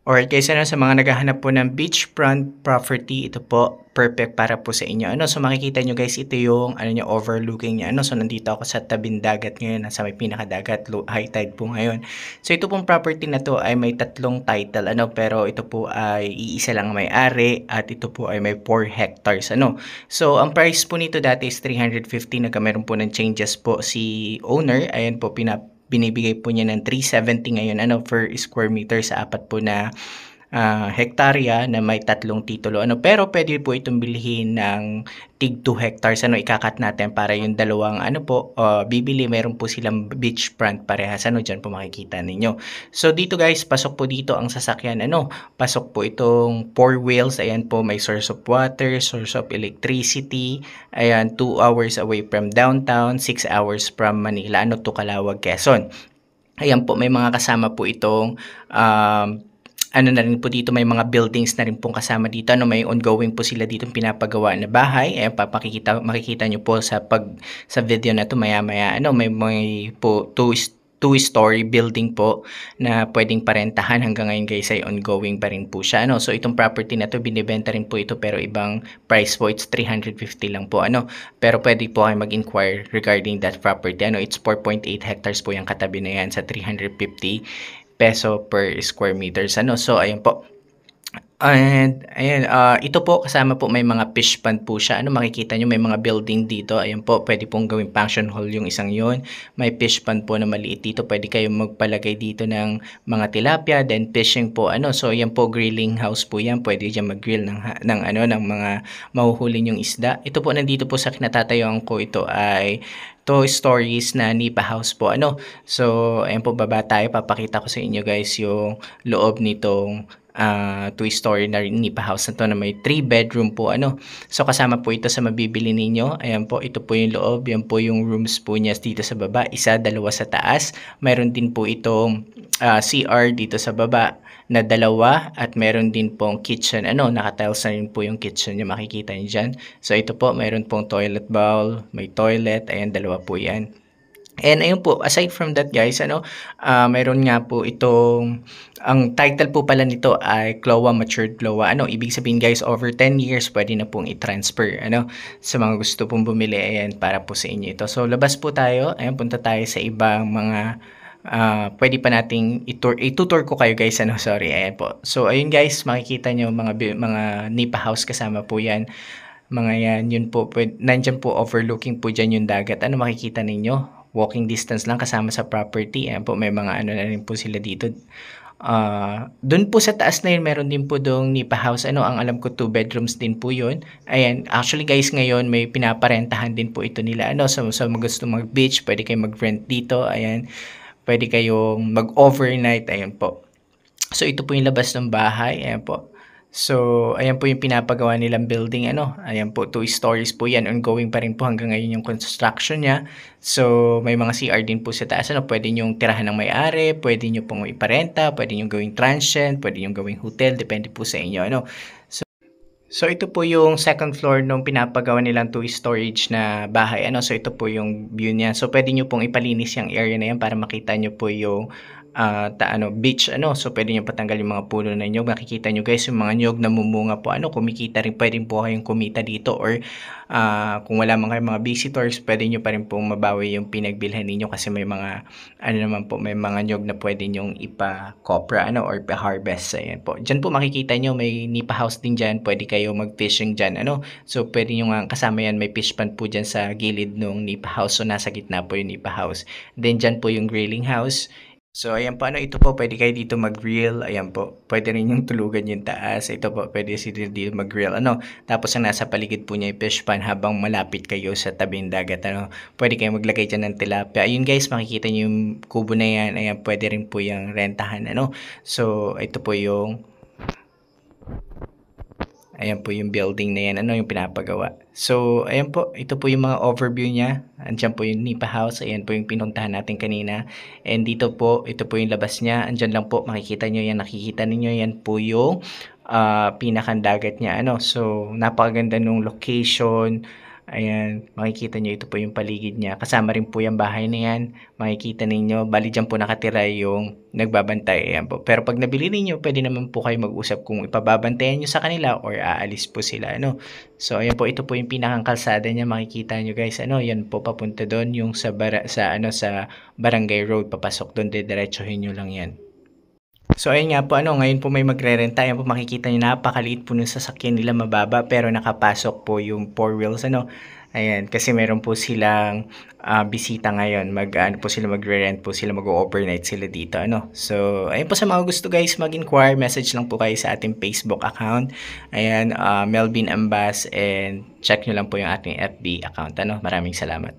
Alright guys, ano sa mga naghahanap po ng beachfront property, ito po perfect para po sa inyo. Ano, so makikita nyo guys, ito yung ano nyo, overlooking niya. Ano, so nandito ako sa tabing dagat ngayon, nasa may pinakadagat, low, high tide po ngayon. So ito pong property na to ay may tatlong title, ano, pero ito po ay iisa lang may-ari at ito po ay may 4 hectares, ano. So ang price po nito dati is 350, na meron po ng changes po si owner, ayan po pinap binibigay po niya ng 370 ngayon ano, per square meter sa apat po na uh, hektarya na may tatlong titulo. Ano, pero pwede po itong bilhin ng tig 2 hectares ano ikakat natin para yung dalawang ano po uh, bibili meron po silang beachfront parehas ano diyan po makikita ninyo. So dito guys pasok po dito ang sasakyan ano pasok po itong four wheels ayan po may source of water, source of electricity ayan 2 hours away from downtown, 6 hours from Manila ano to Calawag Quezon. Ayan po may mga kasama po itong um, ano na rin po dito, may mga buildings na rin pong kasama dito. Ano, may ongoing po sila dito pinapagawa na bahay. Eh, papakikita, makikita nyo po sa, pag, sa video na to maya-maya. Ano, may, may po two, two-story building po na pwedeng parentahan hanggang ngayon guys ay ongoing pa rin po siya. Ano? So itong property na to binibenta rin po ito pero ibang price po it's 350 lang po. Ano? Pero pwede po kayo mag-inquire regarding that property. Ano? It's 4.8 hectares po yung katabi na yan sa 350 peso per square meters. Ano? So, ayun po. And, ayun uh, ito po, kasama po may mga fish pond po siya. Ano, makikita nyo, may mga building dito. ayun po, pwede pong gawing function hall yung isang yon May fish pond po na maliit dito. Pwede kayong magpalagay dito ng mga tilapia, then fishing po, ano. So, ayun po, grilling house po yan. Pwede diyan mag-grill ng, ng, ano, ng mga mahuhuli yung isda. Ito po, nandito po sa kinatatayuan ko, ito ay Toy Stories na Nipa House po. Ano? So, ayun po, baba tayo. Papakita ko sa inyo guys yung loob nitong uh, ah, two-story na rin nipa house na to na may three-bedroom po. Ano? So kasama po ito sa mabibili ninyo. Ayan po, ito po yung loob. Yan po yung rooms po niya dito sa baba. Isa, dalawa sa taas. Meron din po itong uh, ah, CR dito sa baba na dalawa at meron din pong kitchen. Ano, naka-tiles na rin po yung kitchen niya makikita niyo diyan So ito po, meron pong toilet bowl, may toilet, ayan dalawa po yan. And ayun po, aside from that guys, ano, uh, meron nga po itong, ang title po pala nito ay Clowa Matured Clowa. Ano, ibig sabihin guys, over 10 years pwede na pong i-transfer, ano, sa mga gusto pong bumili, ayan, para po sa inyo ito. So, labas po tayo, ayun, punta tayo sa ibang mga uh, pwede pa nating itour itutur ko kayo guys ano sorry ayan po so ayun guys makikita nyo mga mga Nipa house kasama po yan mga yan yun po pwede, nandyan po overlooking po dyan yung dagat ano makikita ninyo walking distance lang kasama sa property. eh po, may mga ano na rin po sila dito. Uh, ah, doon po sa taas na yun, meron din po doong Nipa House. Ano, ang alam ko, two bedrooms din po yun. Ayan, actually guys, ngayon may pinaparentahan din po ito nila. Ano, sa, so, sa gusto mag-beach, pwede kayo mag-rent dito. Ayan, pwede kayong mag-overnight. Ayan po. So, ito po yung labas ng bahay. Ayan po. So, ayan po yung pinapagawa nilang building. Ano? Ayan po, two stories po yan. Ongoing pa rin po hanggang ngayon yung construction niya. So, may mga CR din po sa taas. Ano? Pwede nyo tirahan ng may-ari, pwede nyo pong iparenta, pwede nyo gawing transient, pwede nyo gawing hotel, depende po sa inyo. Ano? So, So ito po yung second floor nung pinapagawa nilang two storage na bahay. Ano? So ito po yung view niya. So pwede nyo pong ipalinis yung area na yan para makita nyo po yung uh, ta, ano, beach ano. So pwede nyo patanggal yung mga puno na nyog. Makikita niyo guys yung mga nyog na mumunga po ano. Kumikita rin pwede po kayong kumita dito or uh, kung wala man kayong mga visitors pwede nyo pa rin po mabawi yung pinagbilhan ninyo kasi may mga ano naman po may mga nyog na pwede nyong ipa-copra ano or pa-harvest. Ayan po. Diyan po makikita niyo may nipa house din diyan Pwede kayo mag-fishing diyan ano. So pwede nyo nga kasama yan may fish pan po diyan sa gilid nung nipa house. So nasa gitna po yung nipa house. Then diyan po yung grilling house So, ayan po. Ano, ito po, pwede kayo dito mag-grill. Ayan po. Pwede rin yung tulugan yung taas. Ito po, pwede dito, dito mag-grill. Ano, tapos ang nasa paligid po niya yung fish pan habang malapit kayo sa tabing dagat. Ano, pwede kayo maglagay dyan ng tilapia. Ayun guys, makikita niyo yung kubo na yan. Ayan, pwede rin po yung rentahan. Ano, so, ito po yung Ayan po yung building na yan. Ano yung pinapagawa. So, ayan po. Ito po yung mga overview niya. Andiyan po yung Nipa House. Ayan po yung pinuntahan natin kanina. And dito po, ito po yung labas niya. Andiyan lang po. Makikita nyo yan. Nakikita niyo Yan po yung uh, pinakang dagat niya. Ano? So, napakaganda nung location Ayan, makikita nyo ito po yung paligid niya. Kasama rin po yung bahay na yan. Makikita ninyo, bali dyan po nakatira yung nagbabantay. Ayan po. Pero pag nabili ninyo, pwede naman po kayo mag-usap kung ipababantayan nyo sa kanila or aalis po sila. Ano? So, ayan po, ito po yung pinakang kalsada niya. Makikita nyo guys, ano, yan po papunta doon yung sa, bara, sa, ano, sa barangay road. Papasok doon, didiretsuhin nyo lang yan. So ayun nga po ano, ngayon po may magrerenta. renta po makikita niyo napakaliit po ng sasakyan nila mababa pero nakapasok po yung four wheels ano. Ayan, kasi meron po silang uh, bisita ngayon. Mag ano po sila mag rent po sila, mag-overnight sila dito ano. So ayun po sa mga gusto guys mag-inquire, message lang po kayo sa ating Facebook account. Ayan, uh, Melvin Ambas and check niyo lang po yung ating FB account ano. Maraming salamat.